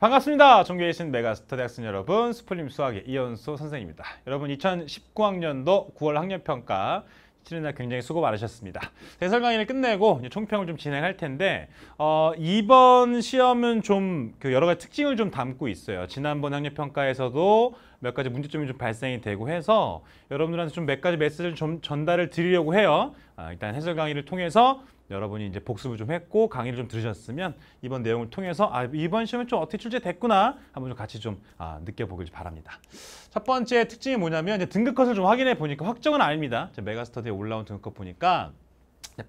반갑습니다. 종교에 계신 메가스터 대학생 여러분, 스플림 수학의 이현수 선생입니다. 여러분 2019학년도 9월 학년평가 치는 날 굉장히 수고 많으셨습니다. 대설 강의를 끝내고 총평을 좀 진행할 텐데 어, 이번 시험은 좀그 여러 가지 특징을 좀 담고 있어요. 지난번 학력평가에서도 몇 가지 문제점이 좀 발생이 되고 해서 여러분들한테 좀 몇 가지 메시지를 좀 전달을 드리려고 해요. 아, 일단 해설 강의를 통해서 여러분이 이제 복습을 좀 했고 강의를 좀 들으셨으면 이번 내용을 통해서 아, 이번 시험은좀 어떻게 출제됐구나 한번 좀 같이 좀 아, 느껴보길 바랍니다. 첫 번째 특징이 뭐냐면 이제 등급 컷을 좀 확인해 보니까 확정은 아닙니다. 메가스터디에 올라온 등급 컷 보니까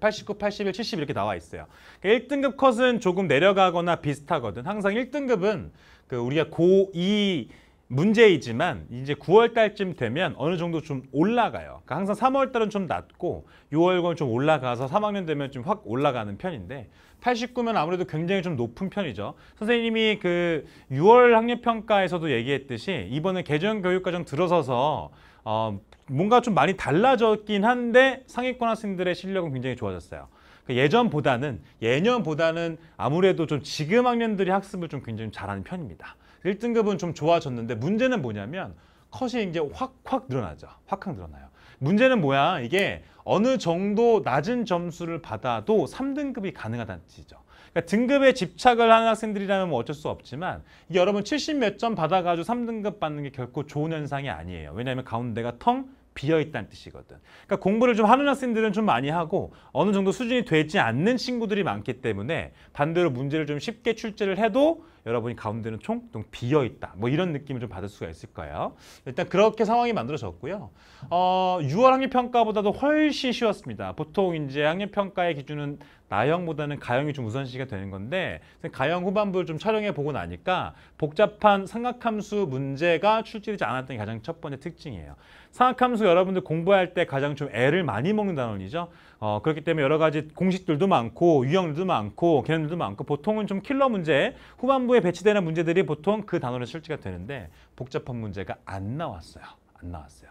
89, 81, 70 이렇게 나와 있어요. 그러니까 1등급 컷은 조금 내려가거나 비슷하거든. 항상 1등급은 그 우리가 고2 문제이지만 이제 9월 달쯤 되면 어느 정도 좀 올라가요. 그러니까 항상 3월 달은 좀 낮고 6월건 좀 올라가서 3학년 되면 좀 확 올라가는 편인데 89면 아무래도 굉장히 좀 높은 편이죠. 선생님이 그 6월 학력 평가에서도 얘기했듯이 이번에 개정 교육과정 들어서서 어 뭔가 좀 많이 달라졌긴 한데 상위권 학생들의 실력은 굉장히 좋아졌어요. 그러니까 예전보다는 예년보다는 아무래도 좀 지금 학년들이 학습을 좀 굉장히 잘하는 편입니다. 1등급은 좀 좋아졌는데 문제는 뭐냐면 컷이 이제 확 확 늘어나죠. 확 확 늘어나요. 문제는 뭐야? 이게 어느 정도 낮은 점수를 받아도 3등급이 가능하다는 뜻이죠. 그러니까 등급에 집착을 하는 학생들이라면 뭐 어쩔 수 없지만 이게 여러분 70 몇 점 받아가지고 3등급 받는 게 결코 좋은 현상이 아니에요. 왜냐하면 가운데가 텅 비어있다는 뜻이거든. 그러니까 공부를 좀 하는 학생들은 좀 많이 하고 어느 정도 수준이 되지 않는 친구들이 많기 때문에 반대로 문제를 좀 쉽게 출제를 해도 여러분이 가운데는 총동 비어 있다. 뭐 이런 느낌을 좀 받을 수가 있을 거예요. 일단 그렇게 상황이 만들어졌고요. 어, 6월 학년 평가보다도 훨씬 쉬웠습니다. 보통 이제 학년 평가의 기준은 나형보다는 가형이 좀 우선시가 되는 건데 가형 후반부를 좀 촬영해 보고 나니까 복잡한 삼각함수 문제가 출제되지 않았던 게 가장 첫 번째 특징이에요. 삼각함수 여러분들 공부할 때 가장 좀 애를 많이 먹는 단원이죠. 어, 그렇기 때문에 여러 가지 공식들도 많고 유형들도 많고 개념들도 많고 보통은 좀 킬러 문제 후반부 내부에 배치되는 문제들이 보통 그 단원에 출제가 되는데 복잡한 문제가 안 나왔어요. 안 나왔어요.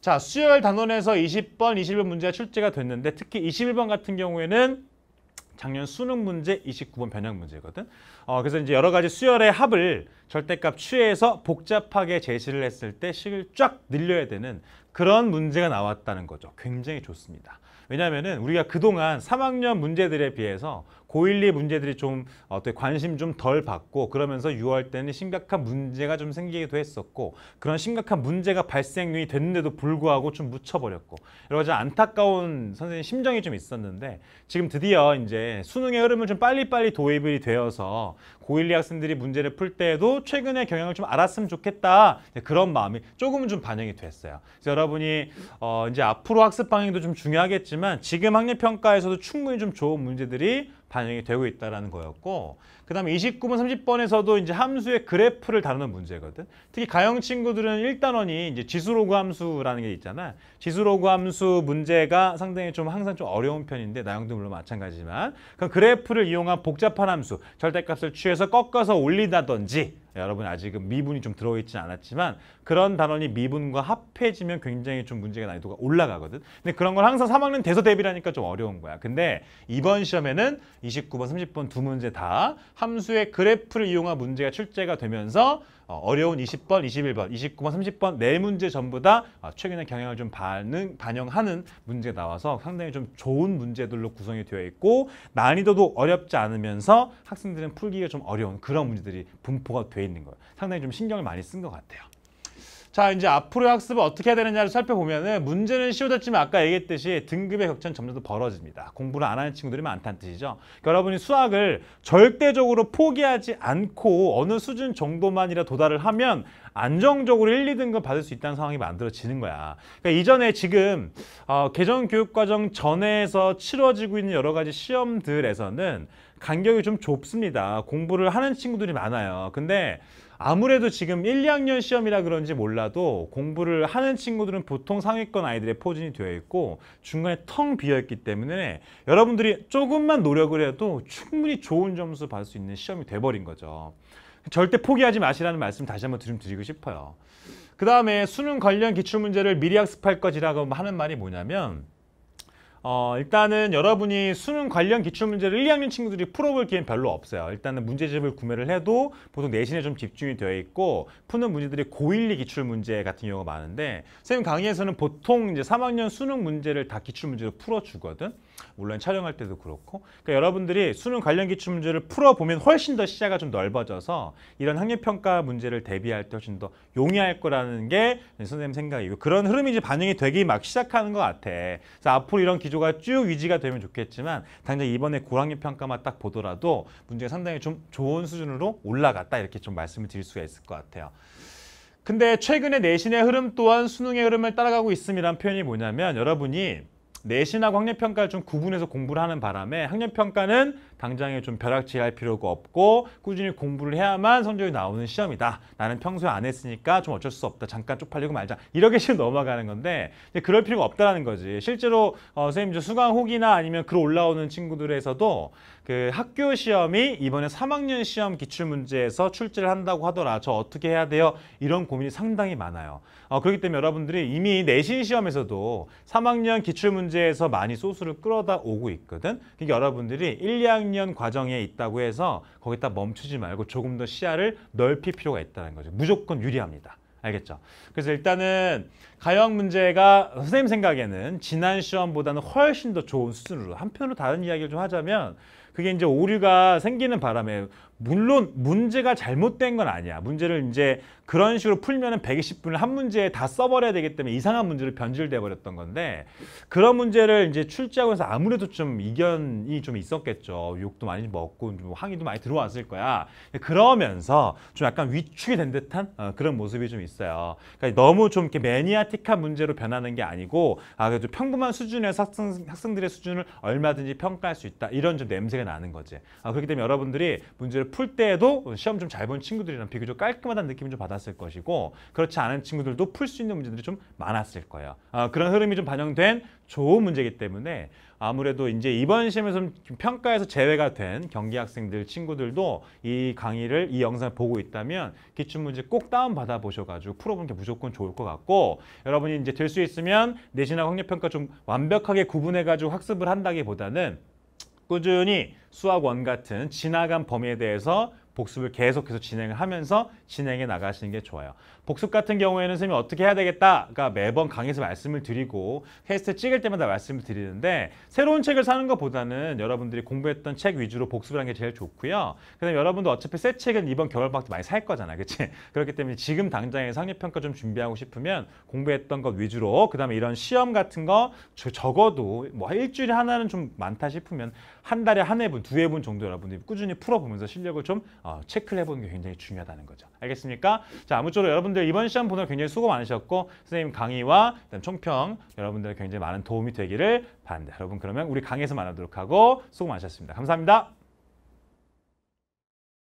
자, 수열 단원에서 20번, 21번 문제가 출제가 됐는데 특히 21번 같은 경우에는 작년 수능 문제 29번 변형 문제거든. 어, 그래서 이제 여러 가지 수열의 합을 절대값 취해서 복잡하게 제시를 했을 때 식을 쫙 늘려야 되는 그런 문제가 나왔다는 거죠. 굉장히 좋습니다. 왜냐하면 우리가 그동안 3학년 문제들에 비해서 고1, 2 문제들이 좀 어떻게 관심 좀 덜 받고 그러면서 6월 때는 심각한 문제가 좀 생기기도 했었고 그런 심각한 문제가 발생이 률 됐는데도 불구하고 좀 묻혀버렸고 여러 가지 안타까운 선생님 심정이 좀 있었는데 지금 드디어 이제 수능의 흐름을 좀 빨리빨리 도입이 되어서 고1, 2 학생들이 문제를 풀 때에도 최근의 경향을 좀 알았으면 좋겠다 그런 마음이 조금은 좀 반영이 됐어요. 그래서 여러분이 어, 이제 앞으로 학습 방향도 좀 중요하겠지만 지금 학력 평가에서도 충분히 좀 좋은 문제들이 반영이 되고 있다는 거였고 그 다음에 29번, 30번에서도 이제 함수의 그래프를 다루는 문제거든. 특히 가형 친구들은 1단원이 이제 지수로그 함수라는 게 있잖아. 지수로그 함수 문제가 상당히 좀 항상 좀 어려운 편인데 나영도 물론 마찬가지지만 그 그래프를 이용한 복잡한 함수, 절대값을 취해서 꺾어서 올리다든지 여러분 아직은 미분이 좀 들어있진 않았지만 그런 단원이 미분과 합해지면 굉장히 좀 문제가 난이도가 올라가거든. 근데 그런 걸 항상 3학년 대서 대비라니까 좀 어려운 거야. 근데 이번 시험에는 29번, 30번 두 문제 다 함수의 그래프를 이용한 문제가 출제가 되면서 어, 어려운 20번, 21번, 29번, 30번 네 문제 전부 다 아, 최근의 경향을 좀 반응, 반영하는 문제 가 나와서 상당히 좀 좋은 문제들로 구성이 되어 있고 난이도도 어렵지 않으면서 학생들은 풀기가 좀 어려운 그런 문제들이 분포가 되어 있는 거예요. 상당히 좀 신경을 많이 쓴 것 같아요. 자 이제 앞으로의 학습을 어떻게 해야 되느냐를 살펴보면은 문제는 쉬워졌지만 아까 얘기했듯이 등급의 격차는 점점 더 벌어집니다. 공부를 안 하는 친구들이 많다는 뜻이죠. 여러분이 수학을 절대적으로 포기하지 않고 어느 수준 정도만이라 도달을 하면 안정적으로 1, 2등급 받을 수 있다는 상황이 만들어지는 거야. 그러니까 이전에 지금 어, 개정 교육과정 전에서 치러지고 있는 여러 가지 시험들에서는 간격이 좀 좁습니다. 공부를 하는 친구들이 많아요. 근데 아무래도 지금 1, 2학년 시험이라 그런지 몰라도 공부를 하는 친구들은 보통 상위권 아이들의 포진이 되어 있고 중간에 텅 비어 있기 때문에 여러분들이 조금만 노력을 해도 충분히 좋은 점수 받을 수 있는 시험이 돼버린 거죠. 절대 포기하지 마시라는 말씀 다시 한번 드리고 싶어요. 그 다음에 수능 관련 기출문제를 미리 학습할 것이라고 하는 말이 뭐냐면 어, 일단은 여러분이 수능 관련 기출문제를 1, 2학년 친구들이 풀어볼 기회는 별로 없어요. 일단은 문제집을 구매를 해도 보통 내신에 좀 집중이 되어 있고 푸는 문제들이 고1, 2 기출문제 같은 경우가 많은데 선생님 강의에서는 보통 이제 3학년 수능 문제를 다 기출문제로 풀어주거든. 물론 촬영할 때도 그렇고 그러니까 여러분들이 수능 관련 기출문제를 풀어보면 훨씬 더 시야가 좀 넓어져서 이런 학력평가 문제를 대비할 때 훨씬 더 용이할 거라는 게 선생님 생각이고 그런 흐름이 이제 반영이 되기 막 시작하는 것 같아. 그래서 앞으로 이런 기 기조가 쭉 유지가 되면 좋겠지만 당장 이번에 고학년 평가만 딱 보더라도 문제가 상당히 좀 좋은 수준으로 올라갔다 이렇게 좀 말씀을 드릴 수가 있을 것 같아요. 근데 최근에 내신의 흐름 또한 수능의 흐름을 따라가고 있음이란 표현이 뭐냐면 여러분이 내신하고 학력평가를 좀 구분해서 공부를 하는 바람에 학력평가는 당장에 좀 벼락치기할 필요가 없고 꾸준히 공부를 해야만 성적이 나오는 시험이다. 나는 평소에 안 했으니까 좀 어쩔 수 없다. 잠깐 쪽팔리고 말자. 이렇게 지금 넘어가는 건데 그럴 필요가 없다라는 거지. 실제로 어, 선생님 저 수강 후기나 아니면 글 올라오는 친구들에서도 그 학교 시험이 이번에 3학년 시험 기출문제에서 출제를 한다고 하더라. 저 어떻게 해야 돼요? 이런 고민이 상당히 많아요. 어, 그렇기 때문에 여러분들이 이미 내신 시험에서도 3학년 기출문제에서 많이 소스를 끌어다 오고 있거든. 그러니까 여러분들이 1, 2학년 과정에 있다고 해서 거기다 멈추지 말고 조금 더 시야를 넓힐 필요가 있다는 거죠. 무조건 유리합니다. 알겠죠? 그래서 일단은 가형 문제가 선생님 생각에는 지난 시험보다는 훨씬 더 좋은 수준으로 한편으로 다른 이야기를 좀 하자면 그게 이제 오류가 생기는 바람에 물론 문제가 잘못된 건 아니야. 문제를 이제 그런 식으로 풀면 120분을 한 문제에 다 써버려야 되기 때문에 이상한 문제로 변질돼 버렸던 건데 그런 문제를 이제 출제하고서 해 아무래도 좀 이견이 좀 있었겠죠. 욕도 많이 먹고 항의도 많이 들어왔을 거야. 그러면서 좀 약간 위축이 된 듯한 어, 그런 모습이 좀 있어요. 그러니까 너무 좀 이렇게 매니아틱한 문제로 변하는 게 아니고 아 그래도 평범한 수준에서 학생 학생들의 수준을 얼마든지 평가할 수 있다 이런 좀 냄새가 나는 거지. 아, 그렇기 때문에 여러분들이 문제를 풀 때에도 시험 좀 잘 본 친구들이랑 비교적 깔끔하다는 느낌을 좀 받았을 것이고 그렇지 않은 친구들도 풀 수 있는 문제들이 좀 많았을 거예요. 아, 그런 흐름이 좀 반영된 좋은 문제이기 때문에 아무래도 이제 이번 시험에서 평가에서 제외가 된 경기 학생들 친구들도 이 강의를 이 영상을 보고 있다면 기출 문제 꼭 다운 받아 보셔가지고 풀어보는 게 무조건 좋을 것 같고 여러분이 이제 될 수 있으면 내신하고 학력평가 좀 완벽하게 구분해가지고 학습을 한다기보다는 꾸준히 수학원 같은 지나간 범위에 대해서 복습을 계속해서 진행을 하면서 진행해 나가시는 게 좋아요. 복습 같은 경우에는 선생님이 어떻게 해야 되겠다가 매번 강의에서 말씀을 드리고 테스트 찍을 때마다 말씀을 드리는데 새로운 책을 사는 것보다는 여러분들이 공부했던 책 위주로 복습을 하는 게 제일 좋고요. 그다음 여러분도 어차피 새 책은 이번 겨울방학 때 많이 살 거잖아요. 그렇지? 그렇기 때문에 지금 당장의 상위평가 좀 준비하고 싶으면 공부했던 것 위주로 그다음에 이런 시험 같은 거 적어도 뭐 일주일에 하나는 좀 많다 싶으면 한 달에 한 회분, 두 회분 정도 여러분들이 꾸준히 풀어보면서 실력을 좀 어, 체크를 해보는 게 굉장히 중요하다는 거죠. 알겠습니까? 자, 아무쪼록 여러분들 이번 시험 보느 굉장히 수고 많으셨고 선생님 강의와 그다음 총평 여러분들 굉장히 많은 도움이 되기를 바랍니다. 여러분 그러면 우리 강의에서 만나도록 하고 수고 많으셨습니다. 감사합니다.